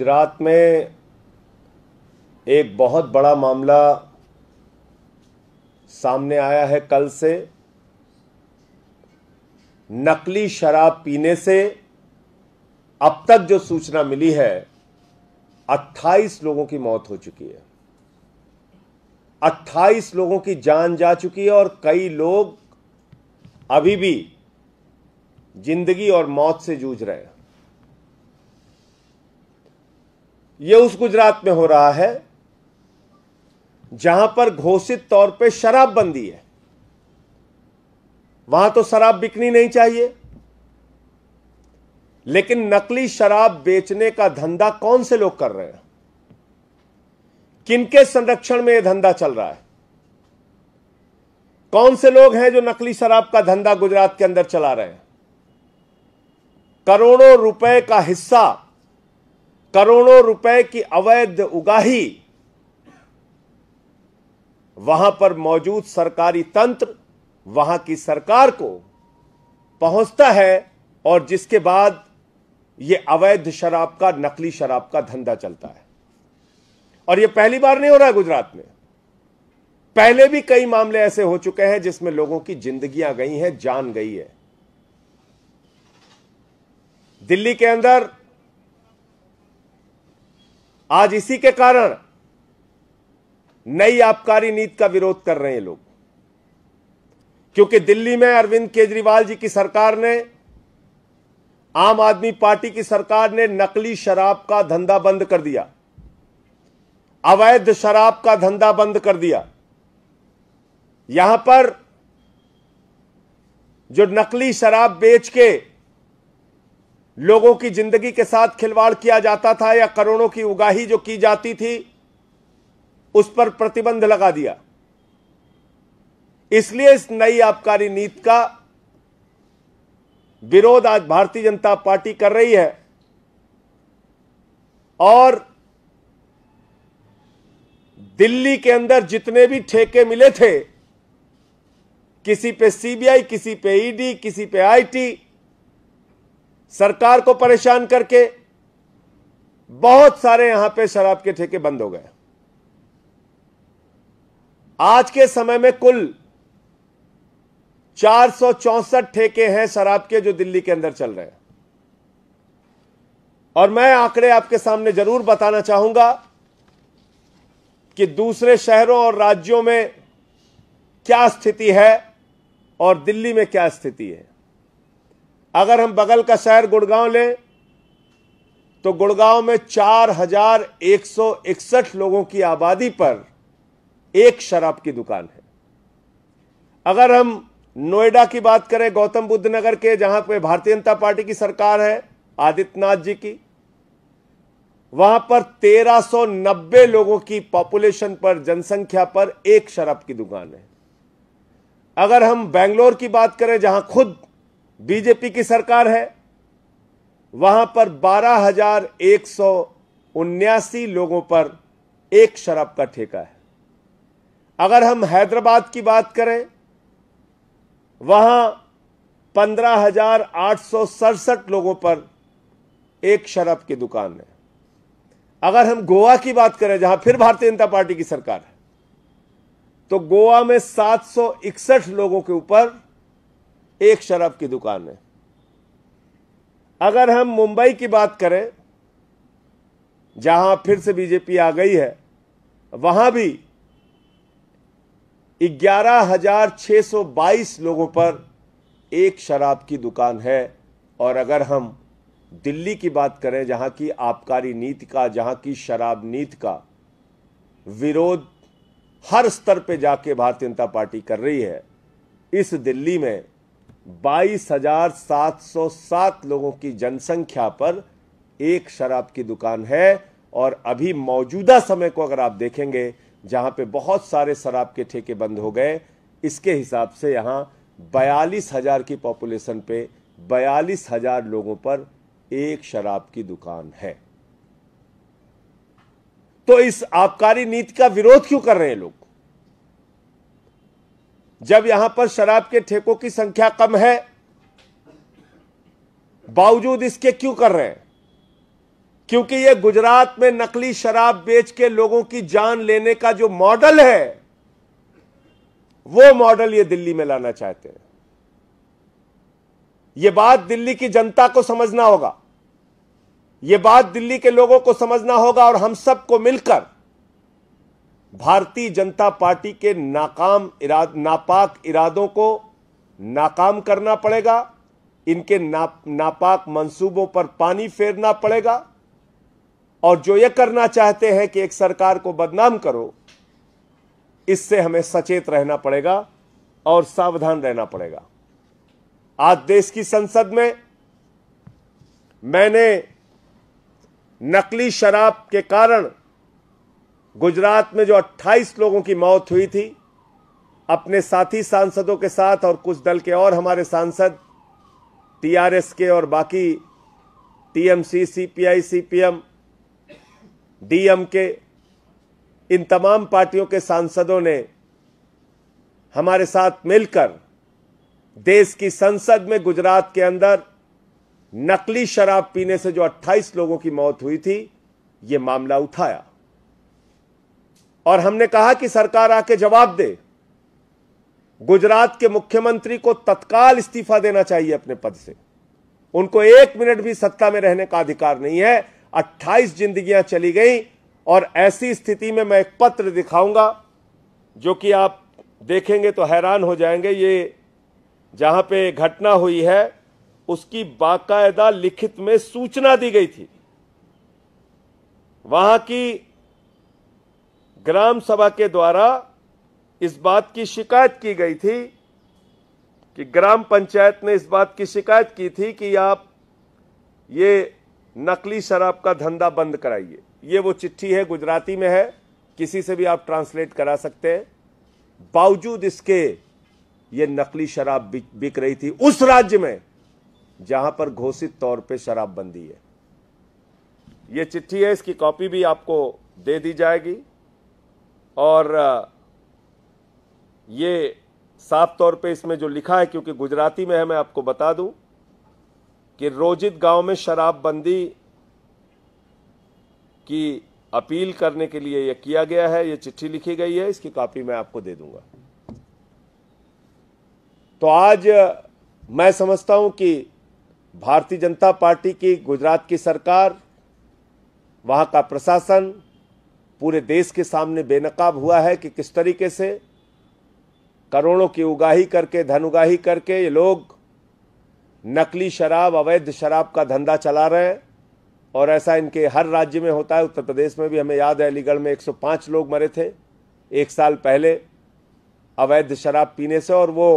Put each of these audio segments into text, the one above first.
गुजरात में एक बहुत बड़ा मामला सामने आया है कल से नकली शराब पीने से अब तक जो सूचना मिली है 28 लोगों की मौत हो चुकी है 28 लोगों की जान जा चुकी है और कई लोग अभी भी जिंदगी और मौत से जूझ रहे हैं ये उस गुजरात में हो रहा है जहां पर घोषित तौर पे शराबबंदी है वहां तो शराब बिकनी नहीं चाहिए लेकिन नकली शराब बेचने का धंधा कौन से लोग कर रहे हैं किनके संरक्षण में यह धंधा चल रहा है कौन से लोग हैं जो नकली शराब का धंधा गुजरात के अंदर चला रहे हैं करोड़ों रुपए का हिस्सा करोड़ों रुपए की अवैध उगाही वहां पर मौजूद सरकारी तंत्र वहां की सरकार को पहुंचता है और जिसके बाद यह अवैध शराब का नकली शराब का धंधा चलता है और यह पहली बार नहीं हो रहा है गुजरात में पहले भी कई मामले ऐसे हो चुके हैं जिसमें लोगों की जिंदगियां गई हैं जान गई है दिल्ली के अंदर आज इसी के कारण नई आबकारी नीति का विरोध कर रहे हैं लोग क्योंकि दिल्ली में अरविंद केजरीवाल जी की सरकार ने आम आदमी पार्टी की सरकार ने नकली शराब का धंधा बंद कर दिया अवैध शराब का धंधा बंद कर दिया यहां पर जो नकली शराब बेच के लोगों की जिंदगी के साथ खिलवाड़ किया जाता था या करोड़ों की उगाही जो की जाती थी उस पर प्रतिबंध लगा दिया इसलिए इस नई आबकारी नीति का विरोध आज भारतीय जनता पार्टी कर रही है और दिल्ली के अंदर जितने भी ठेके मिले थे किसी पे सीबीआई किसी पे ईडी e किसी पे आईटी सरकार को परेशान करके बहुत सारे यहां पे शराब के ठेके बंद हो गए आज के समय में कुल चार ठेके हैं शराब के जो दिल्ली के अंदर चल रहे हैं और मैं आंकड़े आपके सामने जरूर बताना चाहूंगा कि दूसरे शहरों और राज्यों में क्या स्थिति है और दिल्ली में क्या स्थिति है अगर हम बगल का शहर गुड़गांव लें तो गुड़गांव में चार हजार एक सौ इकसठ लोगों की आबादी पर एक शराब की दुकान है अगर हम नोएडा की बात करें गौतम बुद्ध नगर के जहां पे भारतीय जनता पार्टी की सरकार है आदित्यनाथ जी की वहां पर 1390 लोगों की पॉपुलेशन पर जनसंख्या पर एक शराब की दुकान है अगर हम बेंगलोर की बात करें जहां खुद बीजेपी की सरकार है वहां पर बारह हजार एक सौ उन्यासी लोगों पर एक शराब का ठेका है अगर हम हैदराबाद की बात करें वहां पंद्रह हजार आठ सौ सड़सठ लोगों पर एक शराब की दुकान है अगर हम गोवा की बात करें जहां फिर भारतीय जनता पार्टी की सरकार है तो गोवा में सात सौ इकसठ लोगों के ऊपर एक शराब की दुकान है अगर हम मुंबई की बात करें जहां फिर से बीजेपी आ गई है वहां भी ग्यारह हजार सौ बाईस लोगों पर एक शराब की दुकान है और अगर हम दिल्ली की बात करें जहां की आबकारी नीति का जहां की शराब नीति का विरोध हर स्तर पे जाके भारतीय जनता पार्टी कर रही है इस दिल्ली में 22,707 लोगों की जनसंख्या पर एक शराब की दुकान है और अभी मौजूदा समय को अगर आप देखेंगे जहां पे बहुत सारे शराब के ठेके बंद हो गए इसके हिसाब से यहां बयालीस हजार की पॉपुलेशन पे बयालीस हजार लोगों पर एक शराब की दुकान है तो इस आबकारी नीति का विरोध क्यों कर रहे हैं लोग जब यहां पर शराब के ठेकों की संख्या कम है बावजूद इसके क्यों कर रहे हैं क्योंकि ये गुजरात में नकली शराब बेच के लोगों की जान लेने का जो मॉडल है वो मॉडल ये दिल्ली में लाना चाहते हैं ये बात दिल्ली की जनता को समझना होगा ये बात दिल्ली के लोगों को समझना होगा और हम सबको मिलकर भारतीय जनता पार्टी के नाकाम इराद नापाक इरादों को नाकाम करना पड़ेगा इनके ना नापाक मंसूबों पर पानी फेरना पड़ेगा और जो ये करना चाहते हैं कि एक सरकार को बदनाम करो इससे हमें सचेत रहना पड़ेगा और सावधान रहना पड़ेगा आज देश की संसद में मैंने नकली शराब के कारण गुजरात में जो 28 लोगों की मौत हुई थी अपने साथी सांसदों के साथ और कुछ दल के और हमारे सांसद टीआरएस के और बाकी टीएमसी सीपीआई सीपीएम डीएम के इन तमाम पार्टियों के सांसदों ने हमारे साथ मिलकर देश की संसद में गुजरात के अंदर नकली शराब पीने से जो 28 लोगों की मौत हुई थी ये मामला उठाया और हमने कहा कि सरकार आके जवाब दे गुजरात के मुख्यमंत्री को तत्काल इस्तीफा देना चाहिए अपने पद से उनको एक मिनट भी सत्ता में रहने का अधिकार नहीं है 28 जिंदगियां चली गई और ऐसी स्थिति में मैं एक पत्र दिखाऊंगा जो कि आप देखेंगे तो हैरान हो जाएंगे ये जहां पे घटना हुई है उसकी बाकायदा लिखित में सूचना दी गई थी वहां की ग्राम सभा के द्वारा इस बात की शिकायत की गई थी कि ग्राम पंचायत ने इस बात की शिकायत की थी कि आप ये नकली शराब का धंधा बंद कराइए ये वो चिट्ठी है गुजराती में है किसी से भी आप ट्रांसलेट करा सकते हैं बावजूद इसके ये नकली शराब बिक रही थी उस राज्य में जहां पर घोषित तौर पे शराबबंदी है ये चिट्ठी है इसकी कॉपी भी आपको दे दी जाएगी और ये साफ तौर पे इसमें जो लिखा है क्योंकि गुजराती में है मैं आपको बता दूं कि रोजित गांव में शराबबंदी की अपील करने के लिए यह किया गया है यह चिट्ठी लिखी गई है इसकी कॉपी मैं आपको दे दूंगा तो आज मैं समझता हूं कि भारतीय जनता पार्टी की गुजरात की सरकार वहां का प्रशासन पूरे देश के सामने बेनकाब हुआ है कि किस तरीके से करोड़ों की उगाही करके धन उगाही करके ये लोग नकली शराब अवैध शराब का धंधा चला रहे हैं और ऐसा इनके हर राज्य में होता है उत्तर प्रदेश में भी हमें याद है अलीगढ़ में 105 लोग मरे थे एक साल पहले अवैध शराब पीने से और वो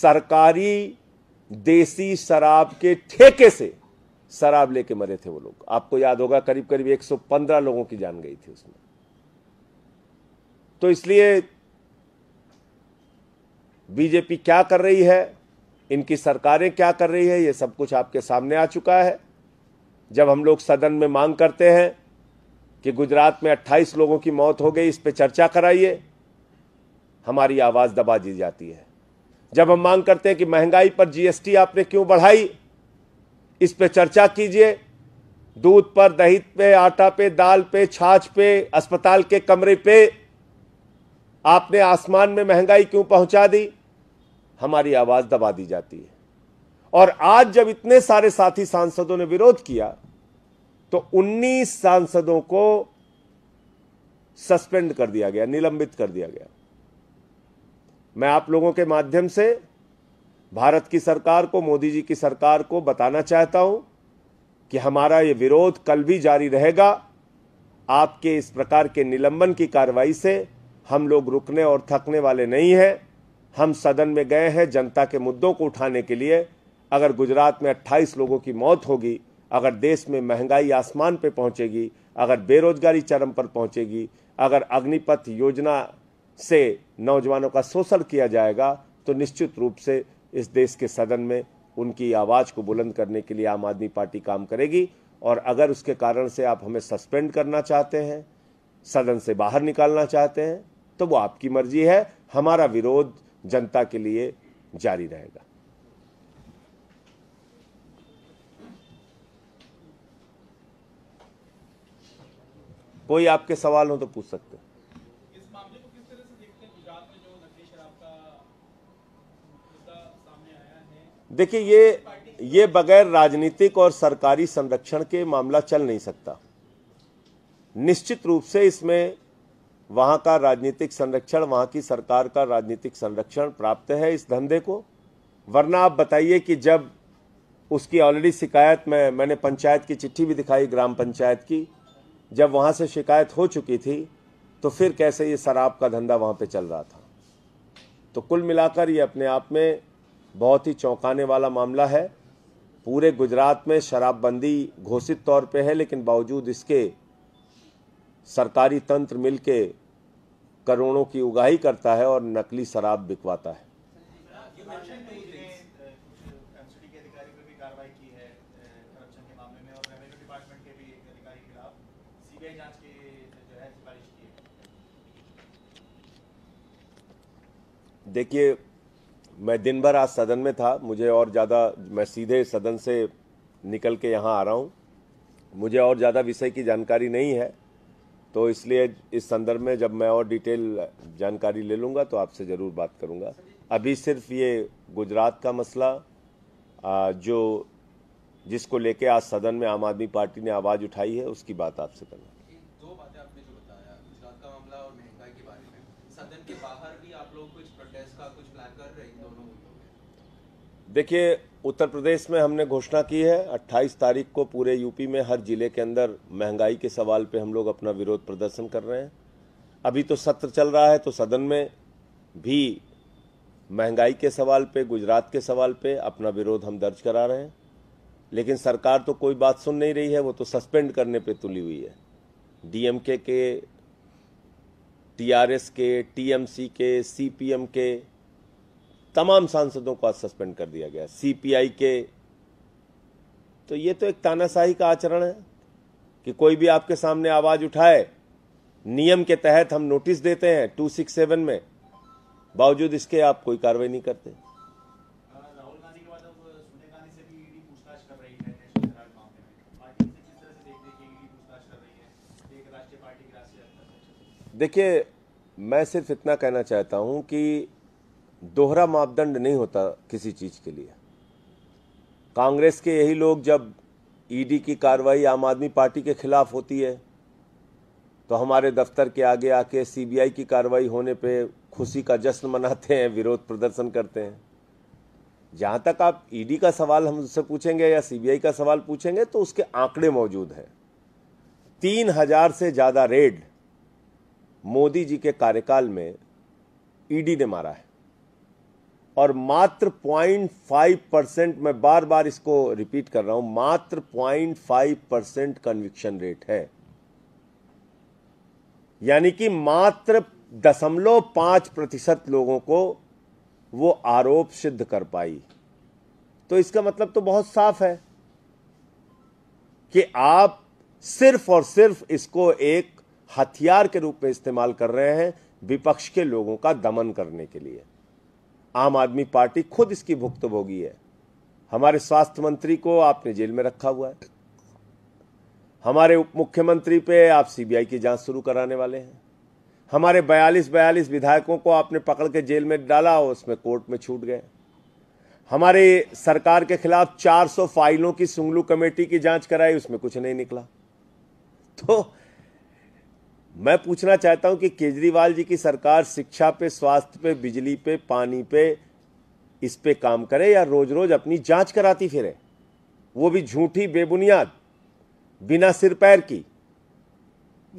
सरकारी देसी शराब के ठेके से शराब लेके मरे थे वो लोग आपको याद होगा करीब करीब 115 लोगों की जान गई थी उसमें तो इसलिए बीजेपी क्या कर रही है इनकी सरकारें क्या कर रही है ये सब कुछ आपके सामने आ चुका है जब हम लोग सदन में मांग करते हैं कि गुजरात में 28 लोगों की मौत हो गई इस पर चर्चा कराइए हमारी आवाज़ दबा दी जाती है जब हम मांग करते हैं कि महंगाई पर जीएसटी आपने क्यों बढ़ाई इस पर चर्चा कीजिए दूध पर दही पे आटा पे दाल पे छाछ पे अस्पताल के कमरे पे आपने आसमान में महंगाई क्यों पहुंचा दी हमारी आवाज़ दबा दी जाती है और आज जब इतने सारे साथी सांसदों ने विरोध किया तो 19 सांसदों को सस्पेंड कर दिया गया निलंबित कर दिया गया मैं आप लोगों के माध्यम से भारत की सरकार को मोदी जी की सरकार को बताना चाहता हूं कि हमारा यह विरोध कल भी जारी रहेगा आपके इस प्रकार के निलंबन की कार्रवाई से हम लोग रुकने और थकने वाले नहीं हैं हम सदन में गए हैं जनता के मुद्दों को उठाने के लिए अगर गुजरात में 28 लोगों की मौत होगी अगर देश में महंगाई आसमान पर पहुंचेगी अगर बेरोजगारी चरम पर पहुंचेगी अगर अग्निपथ योजना से नौजवानों का शोषण किया जाएगा तो निश्चित रूप से इस देश के सदन में उनकी आवाज़ को बुलंद करने के लिए आम आदमी पार्टी काम करेगी और अगर उसके कारण से आप हमें सस्पेंड करना चाहते हैं सदन से बाहर निकालना चाहते हैं तो वो आपकी मर्जी है हमारा विरोध जनता के लिए जारी रहेगा कोई आपके सवाल हो तो पूछ सकते हैं देखिए ये ये बगैर राजनीतिक और सरकारी संरक्षण के मामला चल नहीं सकता निश्चित रूप से इसमें वहाँ का राजनीतिक संरक्षण वहाँ की सरकार का राजनीतिक संरक्षण प्राप्त है इस धंधे को वरना आप बताइए कि जब उसकी ऑलरेडी शिकायत में मैंने पंचायत की चिट्ठी भी दिखाई ग्राम पंचायत की जब वहाँ से शिकायत हो चुकी थी तो फिर कैसे ये शराब का धंधा वहाँ पे चल रहा था तो कुल मिलाकर ये अपने आप में बहुत ही चौंकाने वाला मामला है पूरे गुजरात में शराबबंदी घोषित तौर पे है लेकिन बावजूद इसके सरकारी तंत्र मिलके करोड़ों की उगाही करता है और नकली शराब बिकवाता है देखिए मैं दिन भर आज सदन में था मुझे और ज़्यादा मैं सीधे सदन से निकल के यहाँ आ रहा हूँ मुझे और ज़्यादा विषय की जानकारी नहीं है तो इसलिए इस संदर्भ में जब मैं और डिटेल जानकारी ले लूँगा तो आपसे ज़रूर बात करूँगा अभी सिर्फ ये गुजरात का मसला जो जिसको लेके आज सदन में आम आदमी पार्टी ने आवाज़ उठाई है उसकी बात आपसे करूँगा देखिए उत्तर प्रदेश में हमने घोषणा की है 28 तारीख को पूरे यूपी में हर जिले के अंदर महंगाई के सवाल पे हम लोग अपना विरोध प्रदर्शन कर रहे हैं अभी तो सत्र चल रहा है तो सदन में भी महंगाई के सवाल पे गुजरात के सवाल पे अपना विरोध हम दर्ज करा रहे हैं लेकिन सरकार तो कोई बात सुन नहीं रही है वो तो सस्पेंड करने पर तुली हुई है डीएमके के टीआरएस के टीएमसी के सीपीएम के तमाम सांसदों को आज सस्पेंड कर दिया गया सीपीआई के तो ये तो एक तानाशाही का आचरण है कि कोई भी आपके सामने आवाज उठाए नियम के तहत हम नोटिस देते हैं टू सिक्स सेवन में बावजूद इसके आप कोई कार्रवाई नहीं करते देखिए मैं सिर्फ इतना कहना चाहता हूं कि दोहरा मापदंड नहीं होता किसी चीज़ के लिए कांग्रेस के यही लोग जब ईडी e की कार्रवाई आम आदमी पार्टी के खिलाफ होती है तो हमारे दफ्तर के आगे आके सीबीआई की कार्रवाई होने पे खुशी का जश्न मनाते हैं विरोध प्रदर्शन करते हैं जहां तक आप ईडी e का सवाल हमसे पूछेंगे या सीबीआई का सवाल पूछेंगे तो उसके आंकड़े मौजूद हैं तीन हजार से ज़्यादा रेड मोदी जी के कार्यकाल में ईडी e ने मारा है और मात्र पॉइंट फाइव परसेंट मैं बार बार इसको रिपीट कर रहा हूं मात्र point five percent conviction rate है यानी कि मात्र दशमलव पांच प्रतिशत लोगों को वो आरोप सिद्ध कर पाई तो इसका मतलब तो बहुत साफ है कि आप सिर्फ और सिर्फ इसको एक हथियार के रूप में इस्तेमाल कर रहे हैं विपक्ष के लोगों का दमन करने के लिए आम आदमी पार्टी खुद इसकी भुक्तभोगी है हमारे स्वास्थ्य मंत्री को आपने जेल में रखा हुआ है हमारे उप मुख्यमंत्री पे आप सीबीआई की जांच शुरू कराने वाले हैं हमारे 42 42 विधायकों को आपने पकड़ के जेल में डाला और उसमें कोर्ट में छूट गए हमारे सरकार के खिलाफ 400 फाइलों की सुंगलू कमेटी की जांच कराई उसमें कुछ नहीं निकला तो मैं पूछना चाहता हूं कि केजरीवाल जी की सरकार शिक्षा पे स्वास्थ्य पे बिजली पे पानी पे इस पे काम करे या रोज रोज अपनी जांच कराती फिरे वो भी झूठी बेबुनियाद बिना सिर पैर की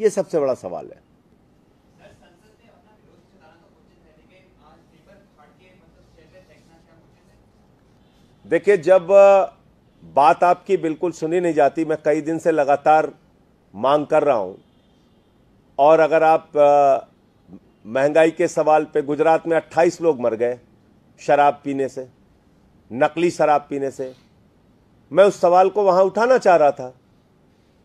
ये सबसे बड़ा सवाल है देखिए जब बात आपकी बिल्कुल सुनी नहीं जाती मैं कई दिन से लगातार मांग कर रहा हूं और अगर आप महंगाई के सवाल पे गुजरात में 28 लोग मर गए शराब पीने से नकली शराब पीने से मैं उस सवाल को वहां उठाना चाह रहा था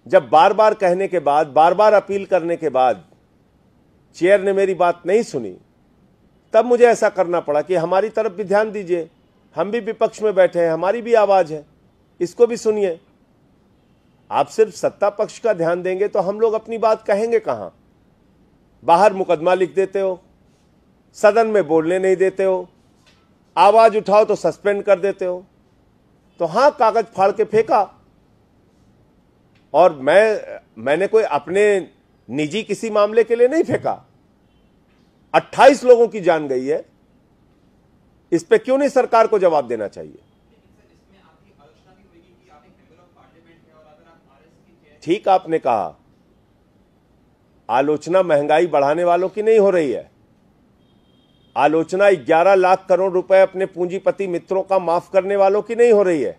जब बार बार कहने के बाद बार बार अपील करने के बाद चेयर ने मेरी बात नहीं सुनी तब मुझे ऐसा करना पड़ा कि हमारी तरफ भी ध्यान दीजिए हम भी विपक्ष में बैठे हैं हमारी भी आवाज़ है इसको भी सुनिए आप सिर्फ सत्ता पक्ष का ध्यान देंगे तो हम लोग अपनी बात कहेंगे कहां बाहर मुकदमा लिख देते हो सदन में बोलने नहीं देते हो आवाज़ उठाओ तो सस्पेंड कर देते हो तो हां कागज़ फाड़ के फेंका और मैं मैंने कोई अपने निजी किसी मामले के लिए नहीं फेंका 28 लोगों की जान गई है इस पे क्यों नहीं सरकार को जवाब देना चाहिए ठीक आपने कहा आलोचना महंगाई बढ़ाने वालों की नहीं हो रही है आलोचना 11 लाख करोड़ रुपए अपने पूंजीपति मित्रों का माफ करने वालों की नहीं हो रही है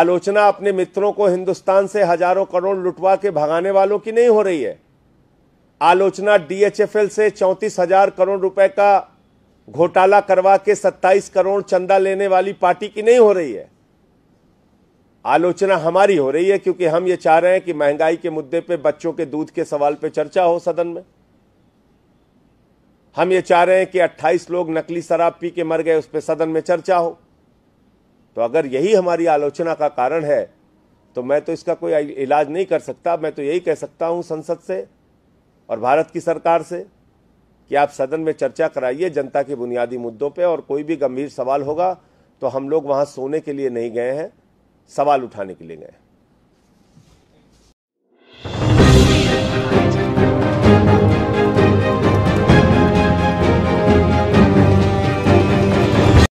आलोचना अपने मित्रों को हिंदुस्तान से हजारों करोड़ लुटवा के भगाने वालों की नहीं हो रही है आलोचना डीएचएफएल से चौंतीस हजार करोड़ रुपए का घोटाला करवा के सत्ताईस करोड़ चंदा लेने वाली पार्टी की नहीं हो रही है आलोचना हमारी हो रही है क्योंकि हम ये चाह रहे हैं कि महंगाई के मुद्दे पे बच्चों के दूध के सवाल पे चर्चा हो सदन में हम ये चाह रहे हैं कि 28 लोग नकली शराब पी के मर गए उस पर सदन में चर्चा हो तो अगर यही हमारी आलोचना का कारण है तो मैं तो इसका कोई इलाज नहीं कर सकता मैं तो यही कह सकता हूं संसद से और भारत की सरकार से कि आप सदन में चर्चा कराइए जनता के बुनियादी मुद्दों पे और कोई भी गंभीर सवाल होगा तो हम लोग वहां सोने के लिए नहीं गए हैं सवाल उठाने के लिए गए